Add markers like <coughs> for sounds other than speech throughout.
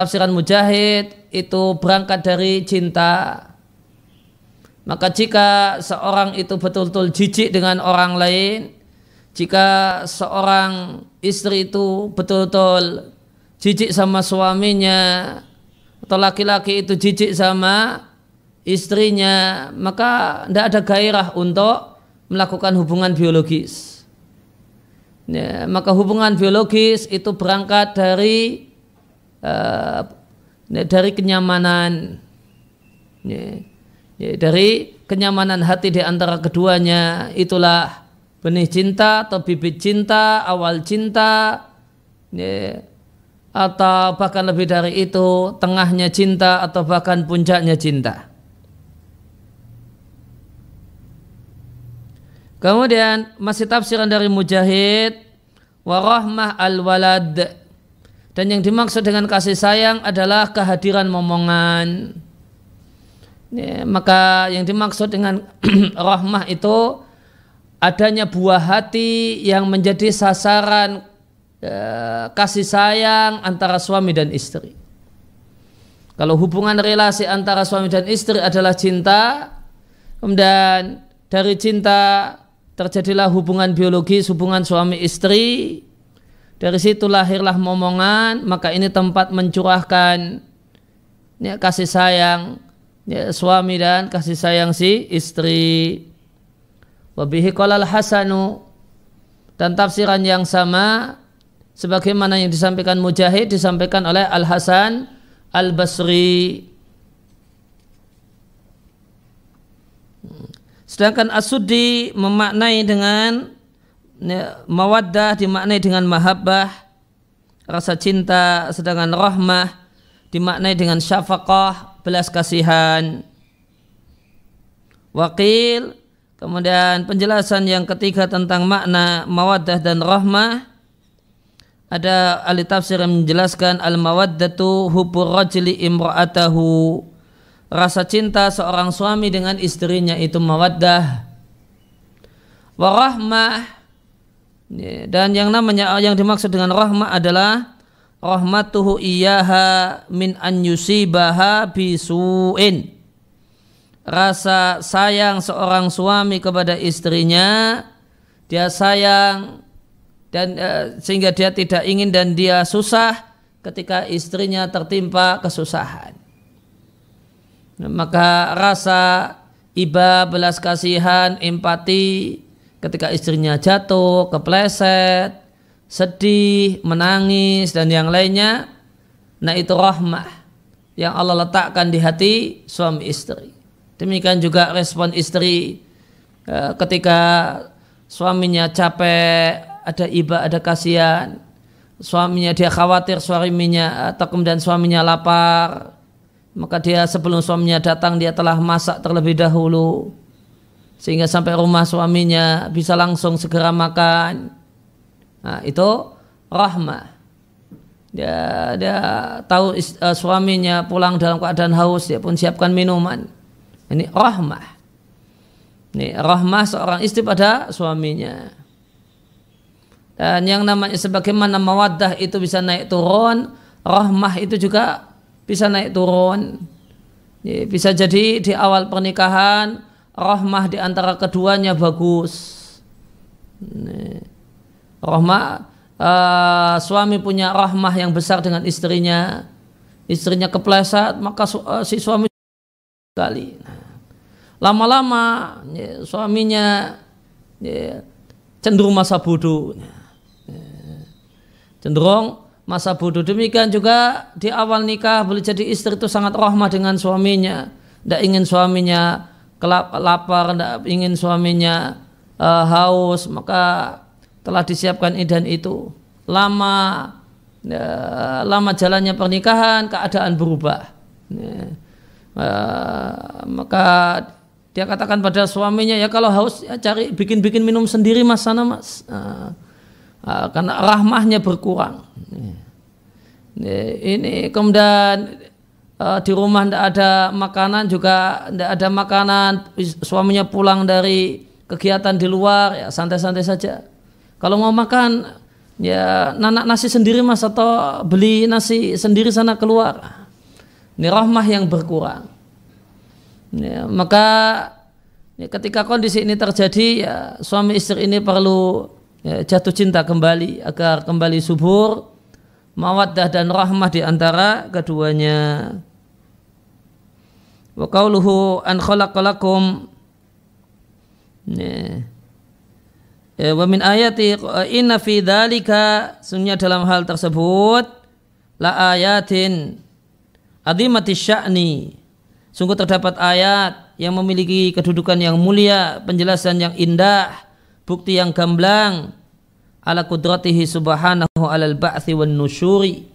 tafsiran mujahid itu berangkat dari cinta maka jika seorang itu betul-betul jijik dengan orang lain jika seorang istri itu betul-betul jijik sama suaminya atau laki-laki itu jijik sama istrinya maka tidak ada gairah untuk melakukan hubungan biologis ya, maka hubungan biologis itu berangkat dari uh, dari kenyamanan ya, ya, dari kenyamanan hati di antara keduanya itulah benih cinta atau bibit cinta awal cinta ya, atau bahkan lebih dari itu tengahnya cinta atau bahkan puncaknya cinta kemudian masih tafsiran dari mujahid warahmah al-walad dan yang dimaksud dengan kasih sayang adalah kehadiran momongan. Ya, maka yang dimaksud dengan <clears throat> rahmah itu adanya buah hati yang menjadi sasaran eh, kasih sayang antara suami dan istri. Kalau hubungan relasi antara suami dan istri adalah cinta, kemudian dari cinta terjadilah hubungan biologis, hubungan suami istri, dari situ lahirlah momongan, maka ini tempat mencurahkan ya, kasih sayang ya, suami dan kasih sayang si istri. Wabihi kolal hasanu dan tafsiran yang sama sebagaimana yang disampaikan Mujahid disampaikan oleh Al Hasan Al Basri. Sedangkan Asudi memaknai dengan mawaddah dimaknai dengan mahabbah rasa cinta sedangkan rahmah dimaknai dengan syafaqah belas kasihan wakil kemudian penjelasan yang ketiga tentang makna mawaddah dan rahmah ada ahli tafsir yang menjelaskan al mawaddatu hubur rajuli imra'atahu rasa cinta seorang suami dengan istrinya itu mawaddah warahmah Iya. Dan yang namanya yang dimaksud dengan rahmat adalah rahmatuhu iyaha min an yusibaha bisu'in. Rasa sayang seorang suami kepada istrinya, dia sayang dan e, sehingga dia tidak ingin dan dia susah ketika istrinya tertimpa kesusahan. Maka rasa iba belas kasihan, empati ketika istrinya jatuh, kepleset, sedih, menangis dan yang lainnya. Nah, itu rahmah yang Allah letakkan di hati suami istri. Demikian juga respon istri eh, ketika suaminya capek, ada iba, ada kasihan. Suaminya dia khawatir suaminya atau eh, dan suaminya lapar. Maka dia sebelum suaminya datang dia telah masak terlebih dahulu sehingga sampai rumah suaminya bisa langsung segera makan. Nah, itu rahmah. Dia, dia tahu eh, suaminya pulang dalam keadaan haus, dia pun siapkan minuman. Ini rahmah. Ini rahmah seorang istri pada suaminya. Dan yang namanya sebagaimana mawaddah itu bisa naik turun, rahmah itu juga bisa naik turun. Bisa jadi di awal pernikahan rahmah di antara keduanya bagus. Rahmah uh, suami punya rahmah yang besar dengan istrinya, istrinya kepleset maka su uh, si suami kali. Nah. Lama-lama ya, suaminya ya, cenderung masa bodoh. Ya, cenderung masa bodoh. Demikian juga di awal nikah boleh jadi istri itu sangat rahmah dengan suaminya, tidak ingin suaminya kelap, lapar, ingin suaminya uh, haus, maka telah disiapkan idan itu. Lama uh, lama jalannya pernikahan, keadaan berubah. Uh, maka dia katakan pada suaminya ya kalau haus ya cari bikin-bikin minum sendiri mas sana mas. Uh, uh, karena rahmahnya berkurang. Ya. Ini kemudian Eh, di rumah tidak ada makanan juga tidak ada makanan suaminya pulang dari kegiatan di luar ya santai-santai saja kalau mau makan ya nanak nasi sendiri mas atau beli nasi sendiri sana keluar ini rahmah yang berkurang ya, maka ya, ketika kondisi ini terjadi ya suami istri ini perlu ya, jatuh cinta kembali agar kembali subur mawaddah dan rahmah di antara keduanya. Wa qawluhu an khalaqalakum eh, wa min ayati inna fi dzalika sunnya dalam hal tersebut la ayatin azimati sya'ni sungguh terdapat ayat yang memiliki kedudukan yang mulia penjelasan yang indah bukti yang gamblang ala kudratihi subhanahu alal ba'thi wan nusyuri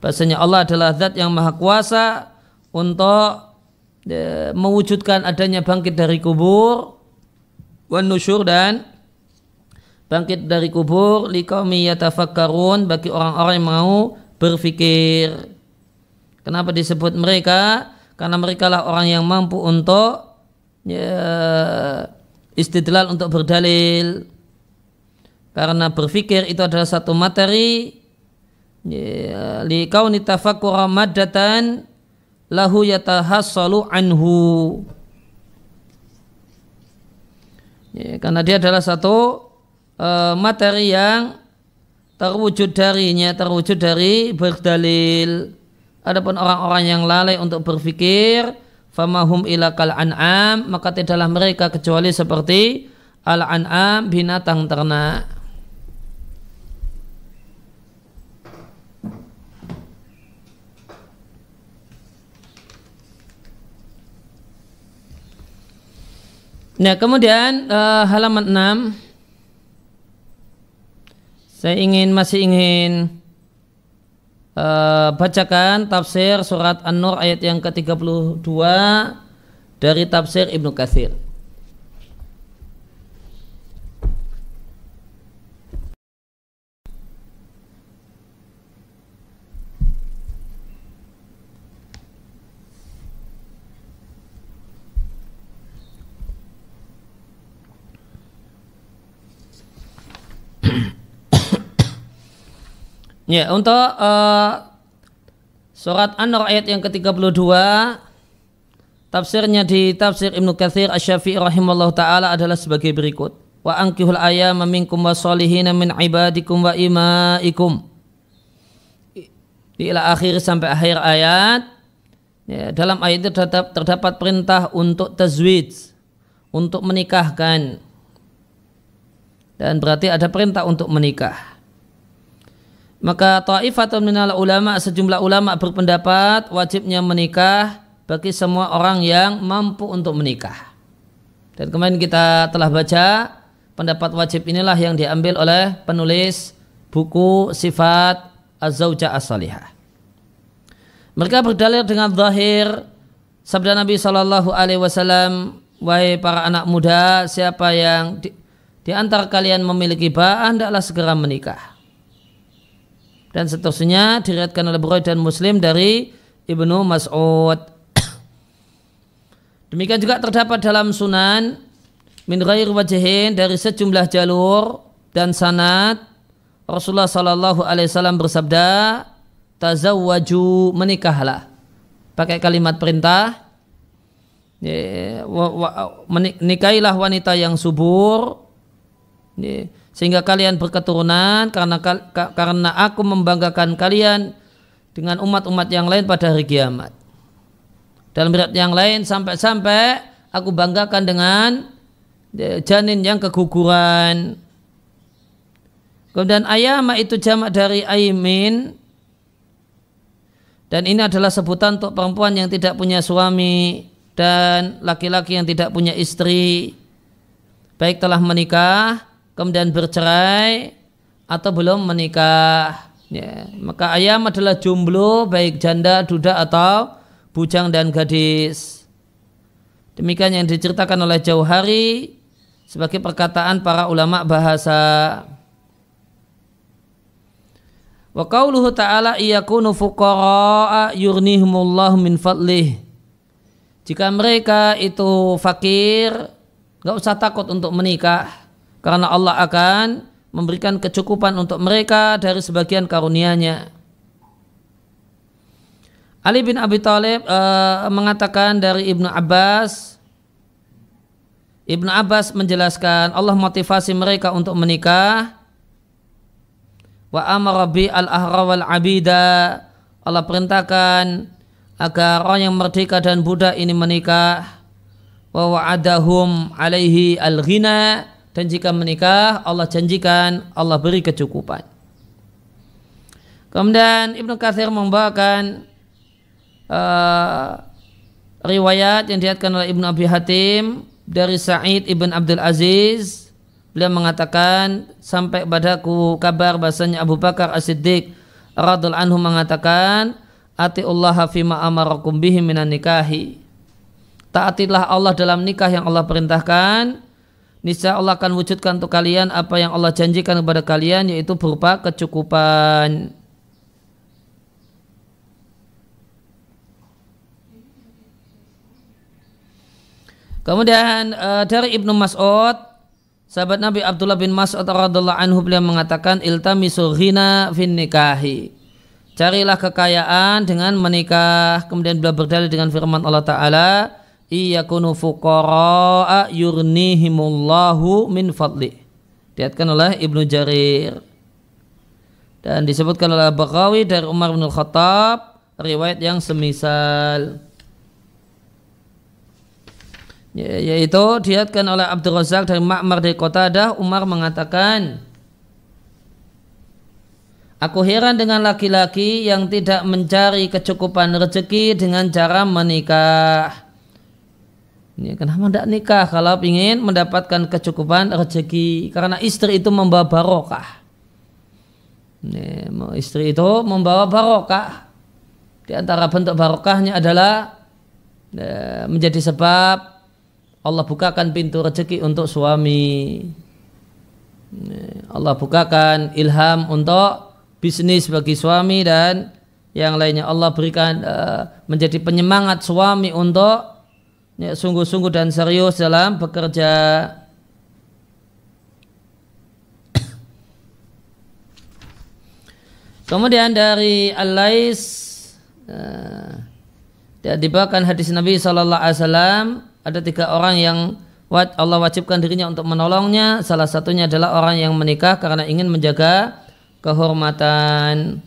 bahasanya Allah adalah zat yang maha kuasa untuk mewujudkan adanya bangkit dari kubur wan nusyur dan bangkit dari kubur liqaumi yatafakkarun bagi orang-orang yang mau berfikir. Kenapa disebut mereka? Karena mereka lah orang yang mampu untuk ya, istidlal untuk berdalil. Karena berfikir itu adalah satu materi ya, li kauni tafakkura maddatan lahu yatahassalu anhu ya, karena dia adalah satu uh, materi yang terwujud darinya terwujud dari berdalil adapun orang-orang yang lalai untuk berpikir famahum kal an'am maka tidaklah mereka kecuali seperti al-an'am binatang ternak Nah, kemudian uh, halaman 6 saya ingin masih ingin uh, bacakan tafsir surat An-Nur ayat yang ke-32 dari tafsir Ibnu Katsir. Ya, untuk uh, surat An-Nur ayat yang ke-32 tafsirnya di tafsir Ibnu Katsir Asy-Syafi'i rahimallahu taala adalah sebagai berikut. Wa ankihul ayyama minkum wa salihina min ibadikum wa imaikum. Ila akhir sampai akhir ayat. Ya, dalam ayat itu terdapat, terdapat perintah untuk tazwid, untuk menikahkan. Dan berarti ada perintah untuk menikah. Maka atau minal ulama sejumlah ulama berpendapat wajibnya menikah bagi semua orang yang mampu untuk menikah. Dan kemarin kita telah baca pendapat wajib inilah yang diambil oleh penulis buku Sifat Az-Zawja As-Salihah. Mereka berdalil dengan zahir sabda Nabi Shallallahu alaihi wasallam, "Wahai para anak muda, siapa yang di, di antara kalian memiliki bahan, hendaklah segera menikah." dan seterusnya diriatkan oleh Bukhari dan Muslim dari Ibnu Mas'ud. Demikian juga terdapat dalam Sunan min ghair dari sejumlah jalur dan sanad Rasulullah sallallahu alaihi wasallam bersabda tazawwaju menikahlah. Pakai kalimat perintah Nikailah wanita yang subur sehingga kalian berketurunan karena karena aku membanggakan kalian dengan umat-umat yang lain pada hari kiamat. Dalam berat yang lain sampai-sampai aku banggakan dengan e, janin yang keguguran. Kemudian ayama itu jamak dari aimin dan ini adalah sebutan untuk perempuan yang tidak punya suami dan laki-laki yang tidak punya istri baik telah menikah kemudian bercerai atau belum menikah. Ya, maka ayam adalah jomblo baik janda, duda atau bujang dan gadis. Demikian yang diceritakan oleh Jauhari sebagai perkataan para ulama bahasa. Wa qauluhu ta'ala iyakunu fuqara'a yurnihumullahu min fadlih. Jika mereka itu fakir, nggak usah takut untuk menikah karena Allah akan memberikan kecukupan untuk mereka dari sebagian karunia-Nya. Ali bin Abi Thalib e, mengatakan dari Ibnu Abbas Ibnu Abbas menjelaskan Allah motivasi mereka untuk menikah wa amara bi al ahra wal abida Allah perintahkan agar orang yang merdeka dan budak ini menikah wa wa'adahum alaihi al ghina dan jika menikah Allah janjikan Allah beri kecukupan. Kemudian Ibnu Katsir membawakan uh, riwayat yang diatkan oleh Ibnu Abi Hatim dari Sa'id Ibn Abdul Aziz beliau mengatakan sampai padaku kabar bahasanya Abu Bakar As-Siddiq radul anhu mengatakan atiullah fi hafima amarakum bihi minan nikahi taatilah Allah dalam nikah yang Allah perintahkan niscaya Allah akan wujudkan untuk kalian apa yang Allah janjikan kepada kalian yaitu berupa kecukupan. Kemudian uh, dari Ibnu Mas'ud, sahabat Nabi Abdullah bin Mas'ud radhiyallahu anhu beliau mengatakan iltamisu ghina fin nikahi. Carilah kekayaan dengan menikah. Kemudian beliau berdalil dengan firman Allah taala, iyakunu fuqara'a yurnihimullahu min fadli diatkan oleh Ibnu Jarir dan disebutkan oleh Bakawi dari Umar bin Khattab riwayat yang semisal ya, yaitu diatkan oleh Abdul Razak dari Ma'mar dari Qatadah Umar mengatakan Aku heran dengan laki-laki yang tidak mencari kecukupan rezeki dengan cara menikah Ya, kenapa tidak nikah kalau ingin mendapatkan kecukupan rezeki karena istri itu membawa barokah. Ya, istri itu membawa barokah. Di antara bentuk barokahnya adalah ya, menjadi sebab Allah bukakan pintu rezeki untuk suami. Allah bukakan ilham untuk bisnis bagi suami dan yang lainnya Allah berikan uh, menjadi penyemangat suami untuk ya, sungguh-sungguh dan serius dalam bekerja <coughs> Kemudian dari Al-Lais uh, dibawakan hadis Nabi Shallallahu Alaihi Wasallam ada tiga orang yang Allah wajibkan dirinya untuk menolongnya. Salah satunya adalah orang yang menikah karena ingin menjaga kehormatan.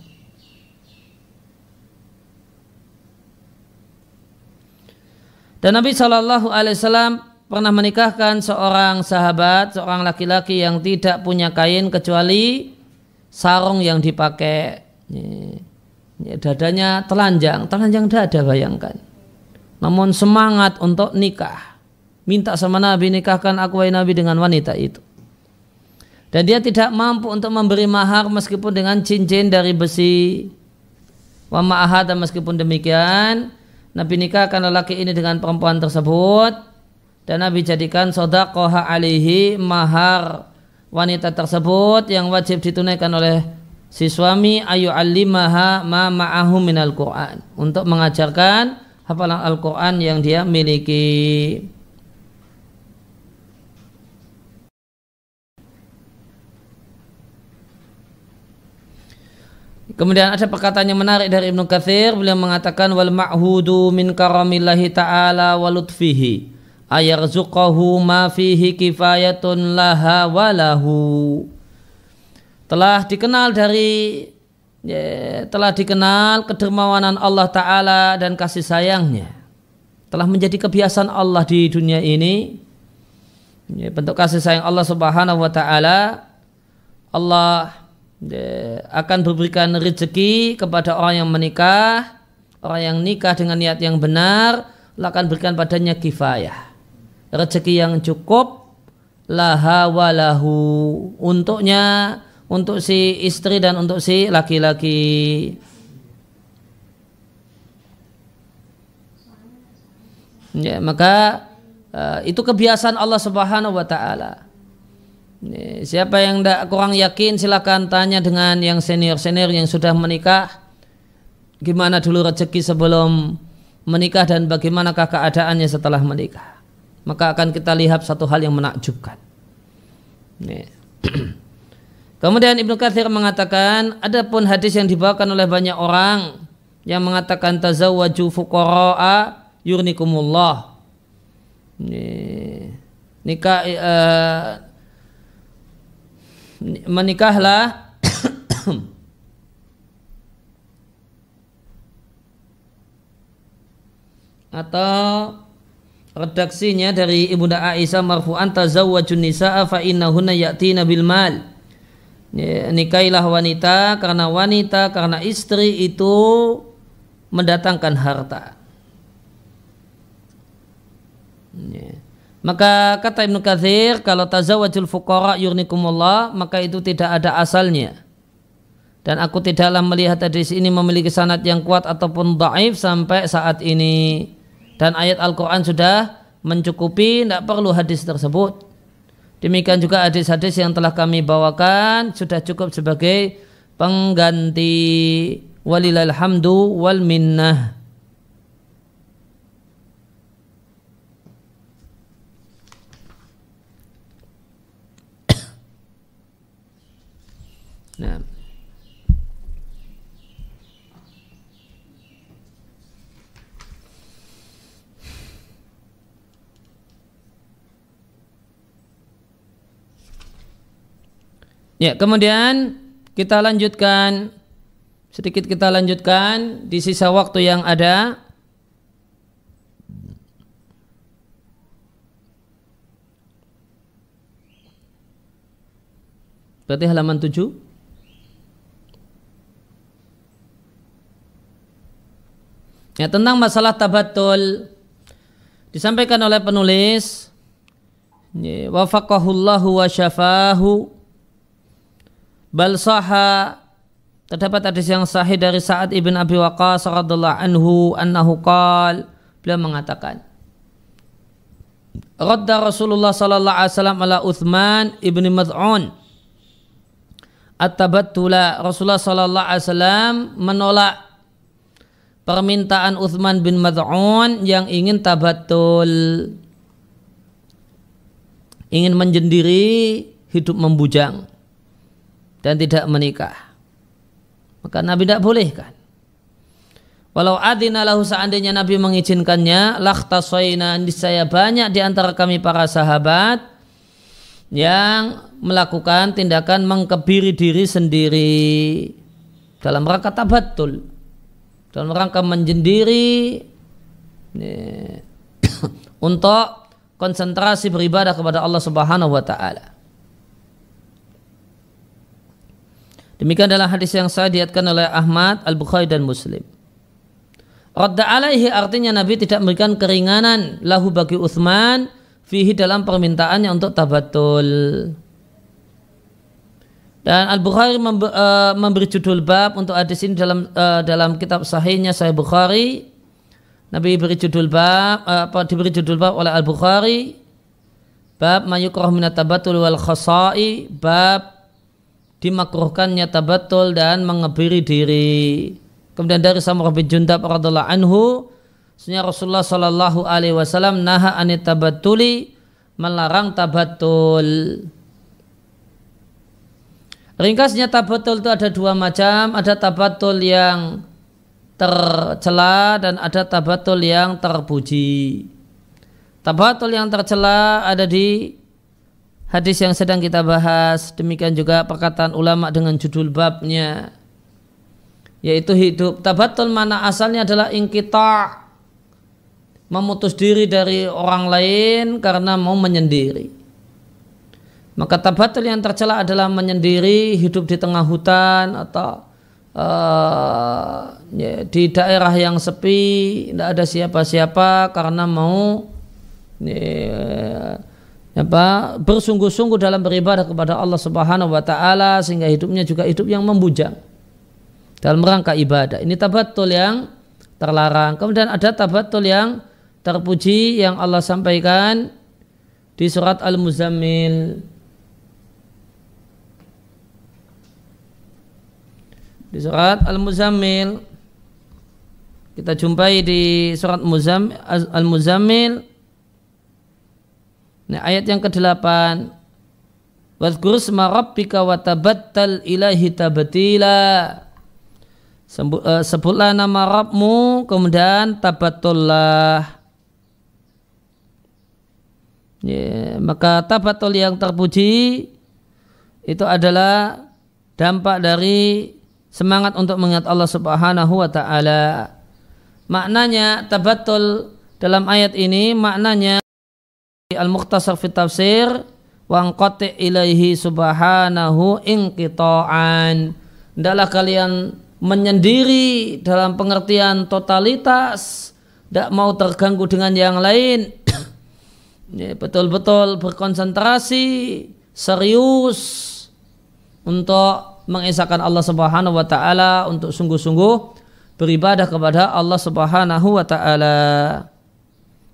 Dan Nabi Shallallahu Alaihi Wasallam pernah menikahkan seorang sahabat, seorang laki-laki yang tidak punya kain kecuali sarung yang dipakai. Dadanya telanjang, telanjang dada bayangkan. Namun semangat untuk nikah. Minta sama Nabi nikahkan aku Nabi dengan wanita itu. Dan dia tidak mampu untuk memberi mahar meskipun dengan cincin dari besi. Wa ma'ahada meskipun demikian, Nabi nikahkan lelaki ini dengan perempuan tersebut dan Nabi jadikan sodakoha alihi mahar wanita tersebut yang wajib ditunaikan oleh si suami ayu alimaha ma ma'ahu minal Quran untuk mengajarkan hafalan Al-Quran yang dia miliki. Kemudian ada perkataan yang menarik dari Ibnu Katsir, beliau mengatakan wal ma'hudu min karamillahi ta'ala wa lutfihi ayarzuqahu ma fihi kifayatun laha walahu. Telah dikenal dari ya, telah dikenal kedermawanan Allah taala dan kasih sayangnya. Telah menjadi kebiasaan Allah di dunia ini. Ya, bentuk kasih sayang Allah Subhanahu wa taala Allah akan berikan rezeki kepada orang yang menikah, orang yang nikah dengan niat yang benar, akan berikan padanya kifayah. Rezeki yang cukup laha walahu untuknya, untuk si istri dan untuk si laki-laki. Ya, maka uh, itu kebiasaan Allah Subhanahu wa taala. Siapa yang tidak kurang yakin silakan tanya dengan yang senior-senior yang sudah menikah Gimana dulu rezeki sebelum menikah dan bagaimanakah keadaannya setelah menikah Maka akan kita lihat satu hal yang menakjubkan <clears throat> Kemudian Ibnu Katsir mengatakan ada pun hadis yang dibawakan oleh banyak orang Yang mengatakan tazawwaju fuqara'a yurnikumullah Nikah uh, menikahlah atau redaksinya dari Ibunda Aisyah marfu'an tazawwajun nisaa fa innahunna ya'tina bil mal ya, nikailah wanita karena wanita karena istri itu mendatangkan harta yeah. Maka kata Ibnu Katsir kalau tazawwajul fuqara yurnikumullah maka itu tidak ada asalnya. Dan aku tidaklah melihat hadis ini memiliki sanat yang kuat ataupun dhaif sampai saat ini. Dan ayat Al-Qur'an sudah mencukupi tidak perlu hadis tersebut. Demikian juga hadis-hadis yang telah kami bawakan sudah cukup sebagai pengganti walilal hamdu wal minnah. Nah. Ya, kemudian kita lanjutkan sedikit kita lanjutkan di sisa waktu yang ada. Berarti halaman 7. Ya, tentang masalah tabatul disampaikan oleh penulis ya, wafaqahullahu wa syafahu bal saha terdapat hadis yang sahih dari Sa'ad ibn Abi Waqas radhiyallahu anhu annahu qal beliau mengatakan Radda Rasulullah sallallahu alaihi wasallam ala Uthman ibn Mad'un At-tabattula Rasulullah sallallahu alaihi wasallam menolak permintaan Uthman bin Mad'un yang ingin tabatul ingin menjendiri hidup membujang dan tidak menikah maka Nabi tidak bolehkan walau adina lahu seandainya Nabi mengizinkannya lakhtasoina saya banyak diantara kami para sahabat yang melakukan tindakan mengkebiri diri sendiri dalam rangka tabatul dalam rangka menjendiri <coughs> untuk konsentrasi beribadah kepada Allah Subhanahu wa taala. Demikian adalah hadis yang saya diatkan oleh Ahmad, Al-Bukhari dan Muslim. Radda alaihi artinya Nabi tidak memberikan keringanan lahu bagi Uthman fihi dalam permintaannya untuk tabatul. Dan Al Bukhari eh, memberi judul bab untuk hadis ini dalam eh, dalam kitab sahihnya Sahih Bukhari. Nabi beri judul bab uh, apa diberi judul bab oleh Al Bukhari bab mayukroh minatabatul wal khosai bab dimakruhkannya tabatul dan mengebiri diri. Kemudian dari Samurah bin Jundab radhiallahu anhu, sunnah Rasulullah sallallahu alaihi wasallam naha anit tabatuli melarang tabatul. Ringkasnya tabatul itu ada dua macam, ada tabatul yang tercela dan ada tabatul yang terpuji. Tabatul yang tercela ada di hadis yang sedang kita bahas, demikian juga perkataan ulama dengan judul babnya yaitu hidup. Tabatul mana asalnya adalah ingkita memutus diri dari orang lain karena mau menyendiri. Maka tabatul yang tercela adalah menyendiri, hidup di tengah hutan atau uh, ya, di daerah yang sepi, tidak ada siapa-siapa karena mau ya, apa, bersungguh-sungguh dalam beribadah kepada Allah Subhanahu wa taala sehingga hidupnya juga hidup yang membujang dalam rangka ibadah. Ini tabatul yang terlarang. Kemudian ada tabatul yang terpuji yang Allah sampaikan di surat Al-Muzammil. di surat Al-Muzammil kita jumpai di surat Al-Muzammil nah, ayat yang ke-8 Wadhkur sma rabbika wa tabattal ilahi tabatila eh, Sebutlah nama Rabbmu kemudian tabatullah Ya, Maka tabatul yang terpuji itu adalah dampak dari semangat untuk mengingat Allah Subhanahu wa taala. Maknanya tabatul dalam ayat ini maknanya Al-Mukhtasar fi tafsir wa ilaihi subhanahu inqita'an. Hendaklah kalian menyendiri dalam pengertian totalitas, tidak mau terganggu dengan yang lain. <coughs> Ya, betul-betul berkonsentrasi, serius untuk mengesahkan Allah Subhanahu wa taala untuk sungguh-sungguh beribadah kepada Allah Subhanahu wa taala.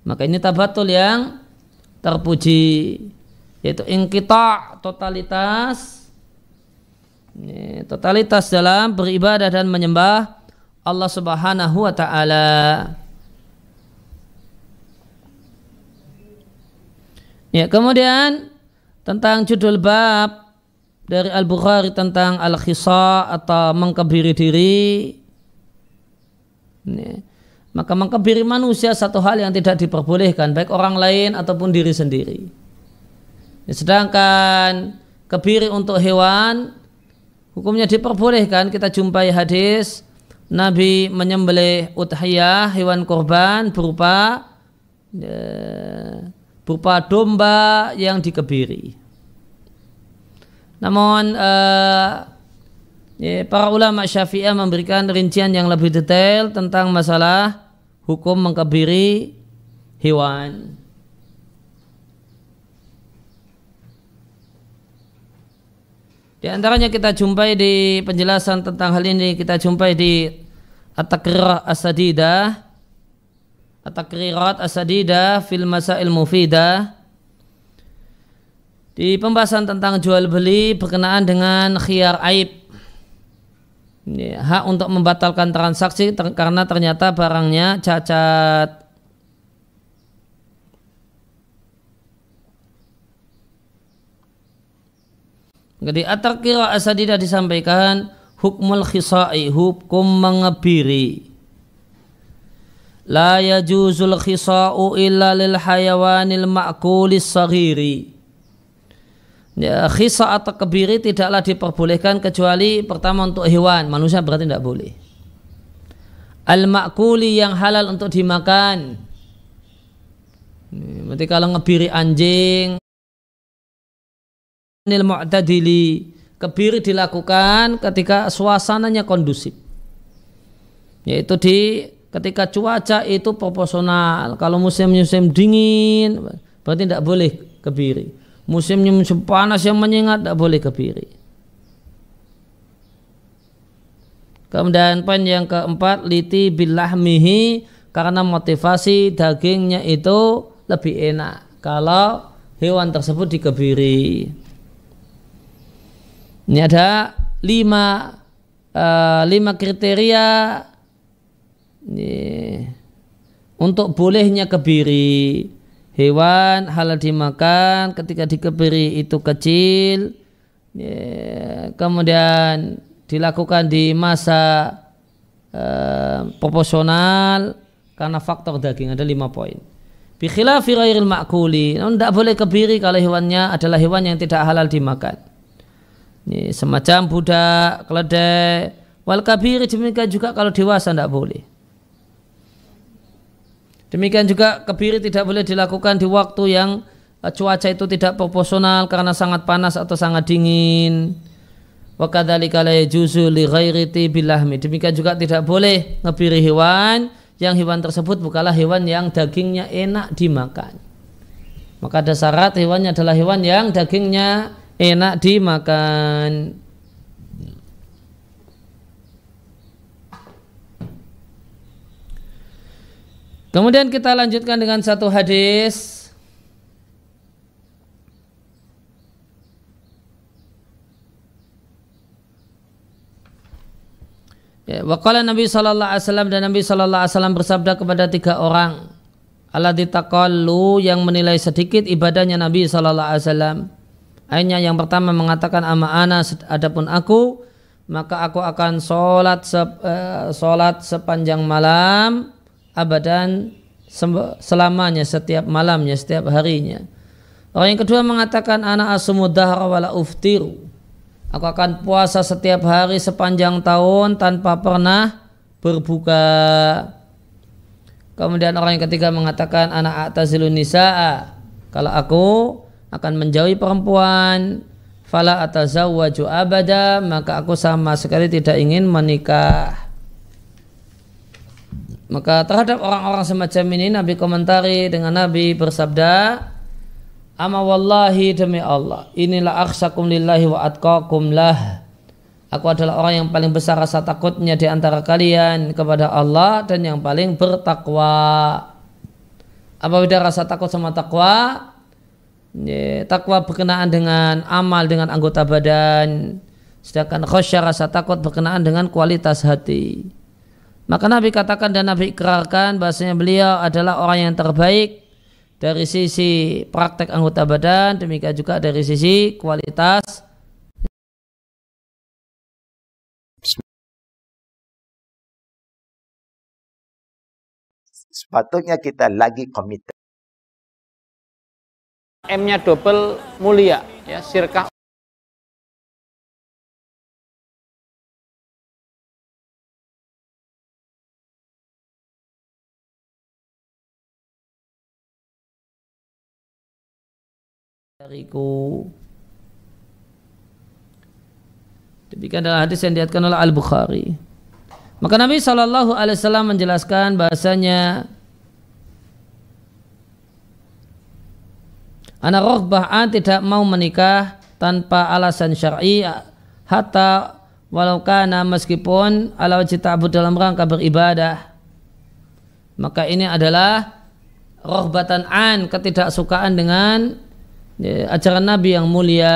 Maka ini tabatul yang terpuji yaitu inkita totalitas totalitas dalam beribadah dan menyembah Allah Subhanahu wa taala. Ya, kemudian tentang judul bab dari Al-Bukhari tentang Al-Khisa atau mengkebiri diri ini. maka mengkebiri manusia satu hal yang tidak diperbolehkan baik orang lain ataupun diri sendiri ini, ya, sedangkan kebiri untuk hewan hukumnya diperbolehkan kita jumpai hadis Nabi menyembelih uthiyah hewan korban berupa ya, berupa domba yang dikebiri namun uh, para ulama Syafi'ah memberikan rincian yang lebih detail tentang masalah hukum mengkabiri hewan. Di antaranya kita jumpai di penjelasan tentang hal ini kita jumpai di At-Takrirah As-Sadidah At-Takrirat as fil Masail Mufidah di pembahasan tentang jual beli berkenaan dengan khiyar aib. Hak untuk membatalkan transaksi ter karena ternyata barangnya cacat. Jadi atar kira asadidah disampaikan hukmul khisai hukum mengebiri. La yajuzul khisa'u illa lil hayawanil ma'kulis sagiri ya, khisa atau kebiri tidaklah diperbolehkan kecuali pertama untuk hewan manusia berarti tidak boleh al makuli yang halal untuk dimakan hmm, berarti kalau ngebiri anjing nil mu'tadili kebiri dilakukan ketika suasananya kondusif yaitu di ketika cuaca itu proporsional kalau musim-musim dingin berarti tidak boleh kebiri musimnya musim panas yang menyengat tidak boleh kebiri. Kemudian poin yang keempat liti bilah mihi karena motivasi dagingnya itu lebih enak kalau hewan tersebut dikebiri. Ini ada lima uh, lima kriteria ini, untuk bolehnya kebiri hewan halal dimakan ketika dikebiri itu kecil ya, kemudian dilakukan di masa uh, proporsional karena faktor daging ada lima poin Bikhila firairil makuli namun tidak boleh kebiri kalau hewannya adalah hewan yang tidak halal dimakan ini semacam budak keledai wal kabiri demikian juga kalau dewasa tidak boleh Demikian juga kebiri tidak boleh dilakukan di waktu yang e, cuaca itu tidak proporsional karena sangat panas atau sangat dingin. Wa kadzalika la yajuzu li ghairi Demikian juga tidak boleh ngebiri hewan yang hewan tersebut bukanlah hewan yang dagingnya enak dimakan. Maka ada syarat hewannya adalah hewan yang dagingnya enak dimakan. Kemudian kita lanjutkan dengan satu hadis Ya, wakala Nabi Shallallahu Alaihi Wasallam dan Nabi Shallallahu Alaihi Wasallam bersabda kepada tiga orang Allah ditakalu yang menilai sedikit ibadahnya Nabi Shallallahu Alaihi Wasallam. Akhirnya yang pertama mengatakan ama ana adapun aku maka aku akan sholat sep, uh, sholat sepanjang malam abadan selamanya setiap malamnya setiap harinya orang yang kedua mengatakan anak asumudah wala uftiru aku akan puasa setiap hari sepanjang tahun tanpa pernah berbuka kemudian orang yang ketiga mengatakan anak atazilun nisa'a kalau aku akan menjauhi perempuan fala atazawwaju abada maka aku sama sekali tidak ingin menikah maka terhadap orang-orang semacam ini Nabi komentari dengan Nabi bersabda Ama wallahi demi Allah Inilah akhsakum lillahi wa atkakum lah Aku adalah orang yang paling besar rasa takutnya di antara kalian kepada Allah dan yang paling bertakwa. Apa beda rasa takut sama takwa? Ya, takwa berkenaan dengan amal dengan anggota badan, sedangkan khasyah rasa takut berkenaan dengan kualitas hati. Maka Nabi katakan dan Nabi ikrarkan bahasanya beliau adalah orang yang terbaik dari sisi praktek anggota badan, demikian juga dari sisi kualitas sepatutnya kita lagi komite. M-nya double mulia, ya, sirkah dariku. Demikian adalah hadis yang diatkan oleh Al Bukhari. Maka Nabi Shallallahu Alaihi Wasallam menjelaskan bahasanya anak rohbah tidak mau menikah tanpa alasan syar'i hatta walau kana meskipun ala wajib ta'bud dalam rangka beribadah maka ini adalah rohbatan an ketidaksukaan dengan ya, ajaran Nabi yang mulia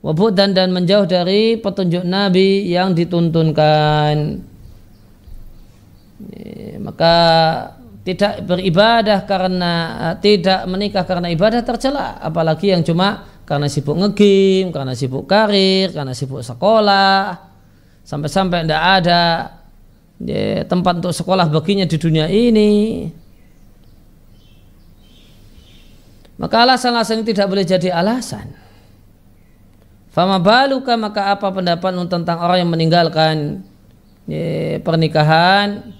wabud dan dan menjauh dari petunjuk Nabi yang dituntunkan ya, maka tidak beribadah karena eh, tidak menikah karena ibadah tercela apalagi yang cuma karena sibuk ngegim karena sibuk karir karena sibuk sekolah sampai-sampai tidak ada ya, tempat untuk sekolah baginya di dunia ini Maka alasan-alasan ini tidak boleh jadi alasan. Fama baluka maka apa pendapatmu tentang orang yang meninggalkan ye, pernikahan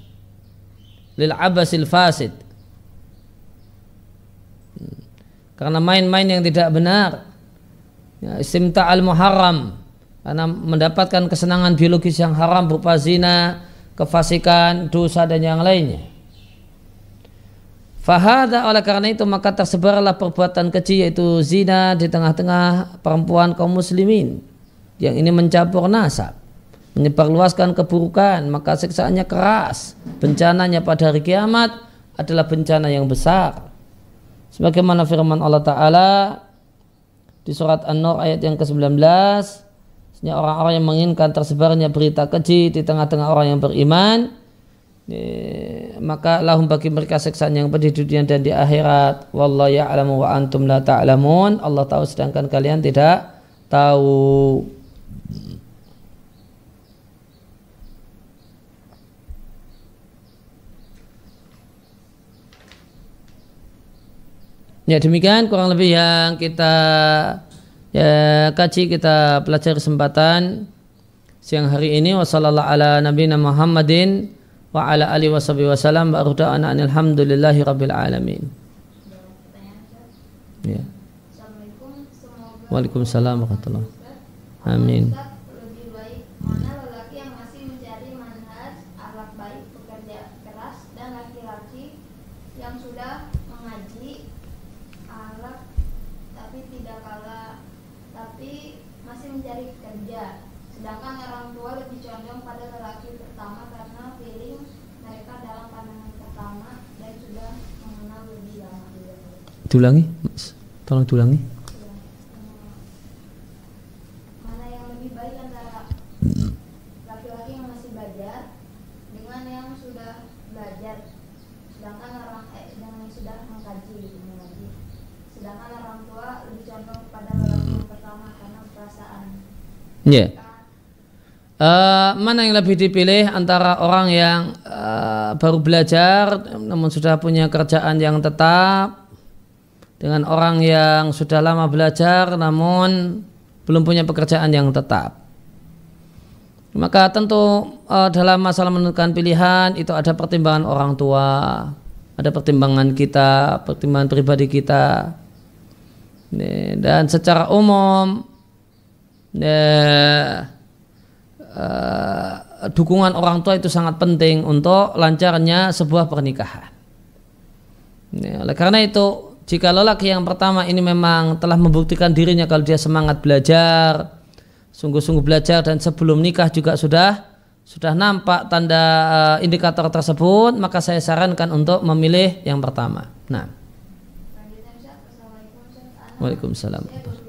lil abasil fasid. Karena main-main yang tidak benar. Ya, istimta al muharram karena mendapatkan kesenangan biologis yang haram berupa zina, kefasikan, dosa dan yang lainnya. Fahada oleh karena itu maka tersebarlah perbuatan keji yaitu zina di tengah-tengah perempuan kaum muslimin yang ini mencampur nasab menyebarluaskan keburukan maka siksaannya keras bencananya pada hari kiamat adalah bencana yang besar sebagaimana firman Allah Ta'ala di surat An-Nur ayat yang ke-19 orang-orang yang menginginkan tersebarnya berita keji di tengah-tengah orang yang beriman Eh, maka lahum bagi mereka seksan yang pedih di dunia dan di akhirat wallahu ya'lamu wa antum la ta'lamun ta Allah tahu sedangkan kalian tidak tahu Ya demikian kurang lebih yang kita ya, kaji kita pelajari kesempatan siang hari ini Wassalamualaikum ala wabarakatuh wa ala ali wa wasallam wa salam wa arda'ana alhamdulillahi rabbil alamin. Ya. Waalaikumsalam warahmatullahi wabarakatuh Amin. Lebih baik mana Diulangi, Mas. Tolong diulangi. Mana yang lebih baik antara laki-laki yang masih belajar dengan yang sudah belajar, sedangkan orang eh, dengan yang sudah mengkaji, gitu, mengkaji. Sedangkan orang tua lebih condong kepada orang pertama karena perasaan. Iya. Yeah. Uh, mana yang lebih dipilih antara orang yang uh, baru belajar namun sudah punya kerjaan yang tetap dengan orang yang sudah lama belajar namun belum punya pekerjaan yang tetap. Maka tentu uh, dalam masalah menentukan pilihan itu ada pertimbangan orang tua, ada pertimbangan kita, pertimbangan pribadi kita. Dan secara umum ya, uh, dukungan orang tua itu sangat penting untuk lancarnya sebuah pernikahan. Ya, oleh karena itu jika lelaki yang pertama ini memang telah membuktikan dirinya kalau dia semangat belajar, sungguh-sungguh belajar dan sebelum nikah juga sudah sudah nampak tanda eh, indikator tersebut, maka saya sarankan untuk memilih yang pertama. Nah. Waalaikumsalam. Waalaikumsalam.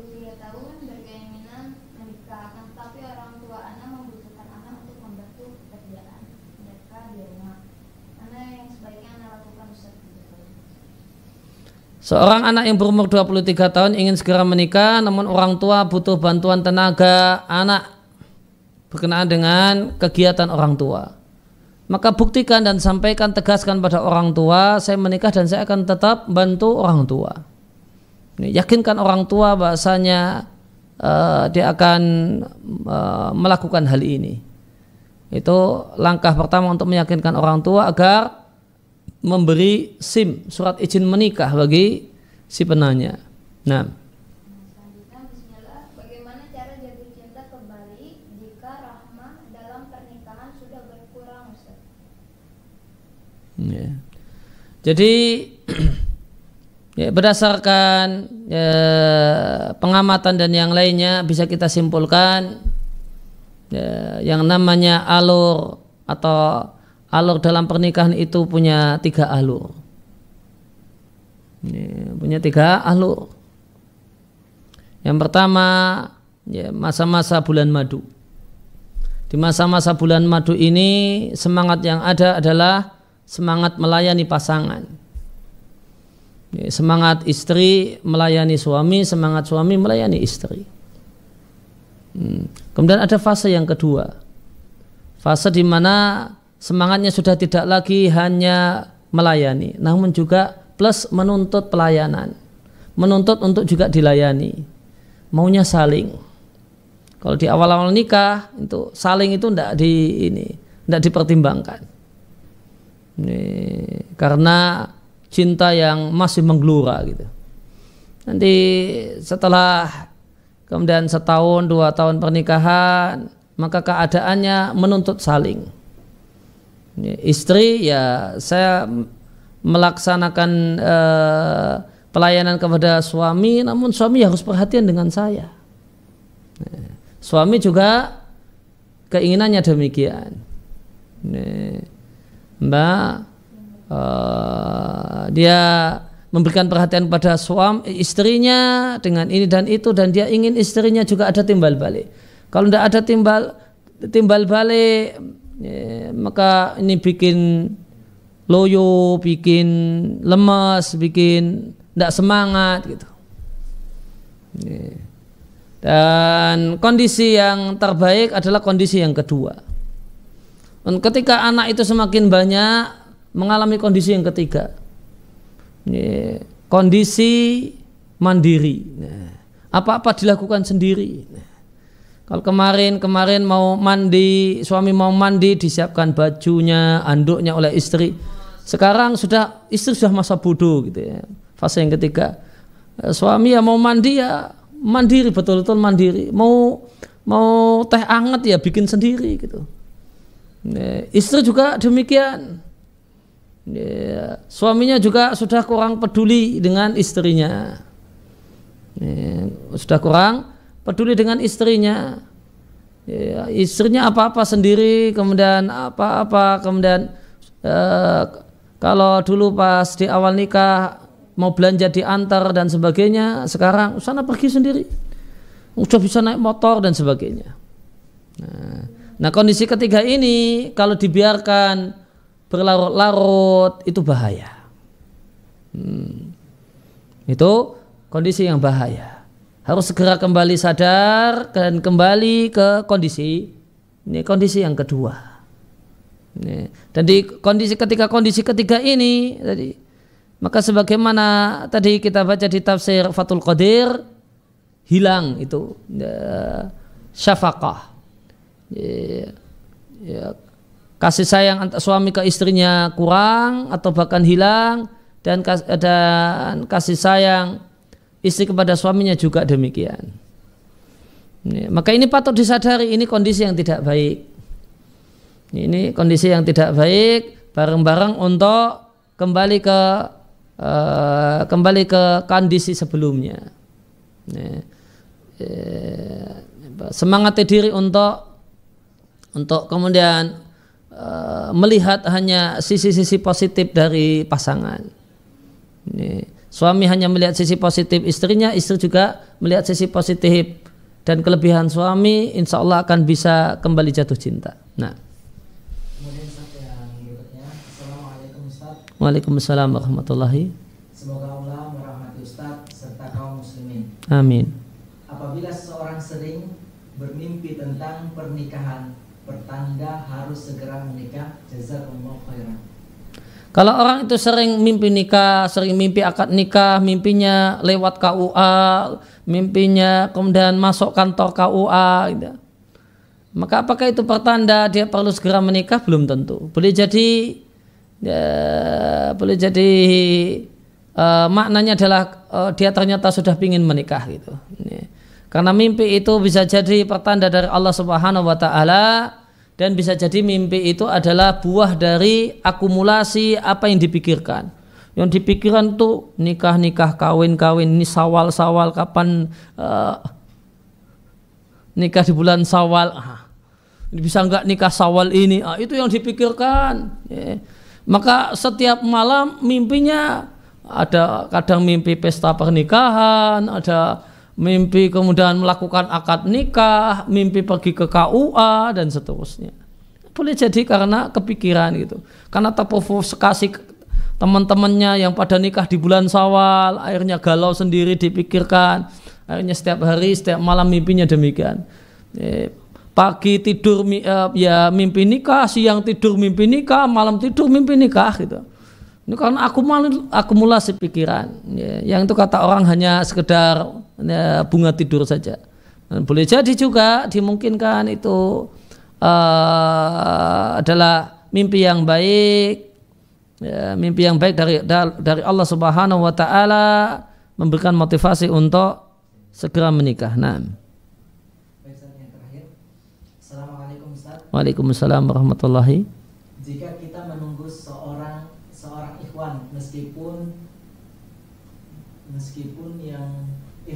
Seorang anak yang berumur 23 tahun ingin segera menikah, namun orang tua butuh bantuan tenaga anak berkenaan dengan kegiatan orang tua. Maka buktikan dan sampaikan tegaskan pada orang tua, saya menikah dan saya akan tetap bantu orang tua. Yakinkan orang tua bahasanya uh, dia akan uh, melakukan hal ini. Itu langkah pertama untuk meyakinkan orang tua agar memberi SIM, surat izin menikah bagi si penanya. Nah, Jadi <clears throat> ya, berdasarkan ya, pengamatan dan yang lainnya bisa kita simpulkan ya, yang namanya alur atau alur dalam pernikahan itu punya tiga alur. Ya, punya tiga alur. Yang pertama ya, masa-masa ya, bulan madu. Di masa-masa bulan madu ini semangat yang ada adalah semangat melayani pasangan. Ya, semangat istri melayani suami, semangat suami melayani istri. Hmm. Kemudian ada fase yang kedua, fase di mana semangatnya sudah tidak lagi hanya melayani, namun juga plus menuntut pelayanan, menuntut untuk juga dilayani, maunya saling. Kalau di awal-awal nikah itu saling itu tidak di ini, tidak dipertimbangkan. Ini, karena cinta yang masih menggelora gitu. Nanti setelah kemudian setahun dua tahun pernikahan maka keadaannya menuntut saling istri ya saya melaksanakan uh, pelayanan kepada suami namun suami harus perhatian dengan saya suami juga keinginannya demikian mbak uh, dia memberikan perhatian pada suami istrinya dengan ini dan itu dan dia ingin istrinya juga ada timbal balik kalau tidak ada timbal timbal balik ya, maka ini bikin loyo, bikin lemas, bikin tidak semangat gitu. Ya. Dan kondisi yang terbaik adalah kondisi yang kedua. Dan ketika anak itu semakin banyak mengalami kondisi yang ketiga, ya. kondisi mandiri. Nah, apa-apa dilakukan sendiri. Nah kalau kemarin kemarin mau mandi, suami mau mandi disiapkan bajunya, anduknya oleh istri. Sekarang sudah istri sudah masa bodoh gitu ya. Fase yang ketiga. Eh, suami ya mau mandi ya mandiri betul-betul mandiri. Mau mau teh anget ya bikin sendiri gitu. istri juga demikian. suaminya juga sudah kurang peduli dengan istrinya. sudah kurang peduli dengan istrinya ya, istrinya apa-apa sendiri kemudian apa-apa kemudian e, kalau dulu pas di awal nikah mau belanja diantar dan sebagainya sekarang sana pergi sendiri udah bisa naik motor dan sebagainya nah, nah kondisi ketiga ini kalau dibiarkan berlarut-larut itu bahaya hmm. itu kondisi yang bahaya harus segera kembali sadar dan kembali ke kondisi ini kondisi yang kedua ini. dan di kondisi ketika kondisi ketiga ini tadi maka sebagaimana tadi kita baca di tafsir Fatul Qadir hilang itu ya, syafaqah ya, ya, kasih sayang antar suami ke istrinya kurang atau bahkan hilang dan, dan kasih sayang istri kepada suaminya juga demikian. Maka ini patut disadari ini kondisi yang tidak baik. Ini kondisi yang tidak baik bareng-bareng untuk kembali ke uh, kembali ke kondisi sebelumnya. Eh, Semangatnya diri untuk untuk kemudian uh, melihat hanya sisi-sisi positif dari pasangan. Ini Suami hanya melihat sisi positif istrinya, istri juga melihat sisi positif dan kelebihan suami, insya Allah akan bisa kembali jatuh cinta. Nah. Waalaikumsalam warahmatullahi. Semoga Allah merahmati Ustaz serta kaum muslimin. Amin. Apabila seseorang sering bermimpi tentang pernikahan, pertanda harus segera menikah. Jazakumullah khairan. Kalau orang itu sering mimpi nikah, sering mimpi akad nikah, mimpinya lewat KUA, mimpinya kemudian masuk kantor KUA, gitu. maka apakah itu pertanda dia perlu segera menikah? Belum tentu. Boleh jadi, ya, boleh jadi uh, maknanya adalah uh, dia ternyata sudah ingin menikah gitu. Karena mimpi itu bisa jadi pertanda dari Allah Subhanahu Wa Taala dan bisa jadi mimpi itu adalah buah dari akumulasi apa yang dipikirkan. Yang dipikirkan tuh nikah nikah kawin kawin ini sawal sawal kapan uh, nikah di bulan sawal ah, bisa nggak nikah sawal ini ah, itu yang dipikirkan. Ya. Maka setiap malam mimpinya ada kadang mimpi pesta pernikahan, ada mimpi kemudian melakukan akad nikah, mimpi pergi ke KUA dan seterusnya. Boleh jadi karena kepikiran gitu. Karena terprovokasi teman-temannya yang pada nikah di bulan Sawal, akhirnya galau sendiri dipikirkan. Akhirnya setiap hari, setiap malam mimpinya demikian. Eh, pagi tidur eh, ya mimpi nikah, siang tidur mimpi nikah, malam tidur mimpi nikah gitu. Ini karena akumulasi, akumulasi pikiran. Ya, yang itu kata orang hanya sekedar ya, bunga tidur saja. Dan boleh jadi juga dimungkinkan itu uh, adalah mimpi yang baik, ya, mimpi yang baik dari dari Allah Subhanahu Wa Taala memberikan motivasi untuk segera menikah. Nah. Waalaikumsalam warahmatullahi. Jika kita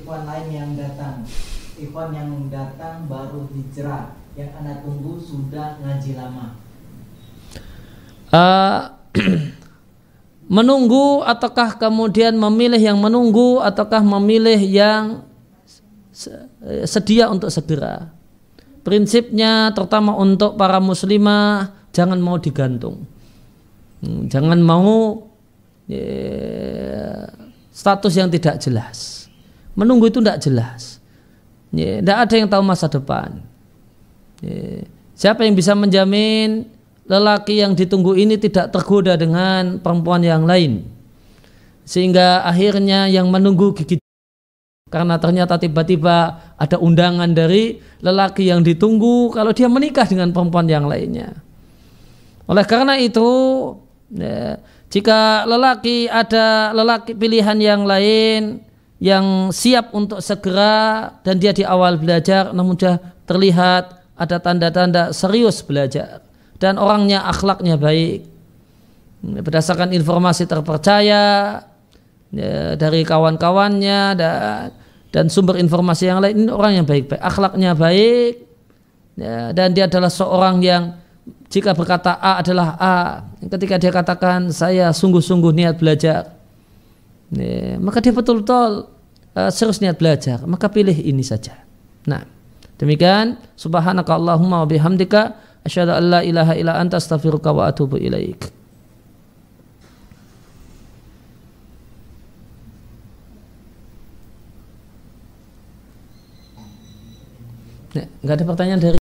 ikhwan lain yang datang ikhwan yang datang baru hijrah yang anda tunggu sudah ngaji lama uh, <clears throat> menunggu ataukah kemudian memilih yang menunggu ataukah memilih yang eh, sedia untuk segera prinsipnya terutama untuk para muslimah jangan mau digantung hmm, jangan mau yeah, status yang tidak jelas Menunggu itu tidak jelas. Tidak ada yang tahu masa depan. Siapa yang bisa menjamin lelaki yang ditunggu ini tidak tergoda dengan perempuan yang lain? Sehingga akhirnya yang menunggu gigit karena ternyata tiba-tiba ada undangan dari lelaki yang ditunggu kalau dia menikah dengan perempuan yang lainnya. Oleh karena itu, jika lelaki ada lelaki pilihan yang lain, yang siap untuk segera dan dia di awal belajar namun sudah terlihat ada tanda-tanda serius belajar dan orangnya akhlaknya baik berdasarkan informasi terpercaya ya, dari kawan-kawannya dan, dan sumber informasi yang lain ini orang yang baik-baik akhlaknya baik ya, dan dia adalah seorang yang jika berkata A adalah A ketika dia katakan saya sungguh-sungguh niat belajar ya, maka dia betul-betul uh, serius niat belajar, maka pilih ini saja. Nah, demikian subhanaka Allahumma wa bihamdika asyhadu an la ilaha illa anta astaghfiruka wa atubu ilaik. Nggak ada pertanyaan dari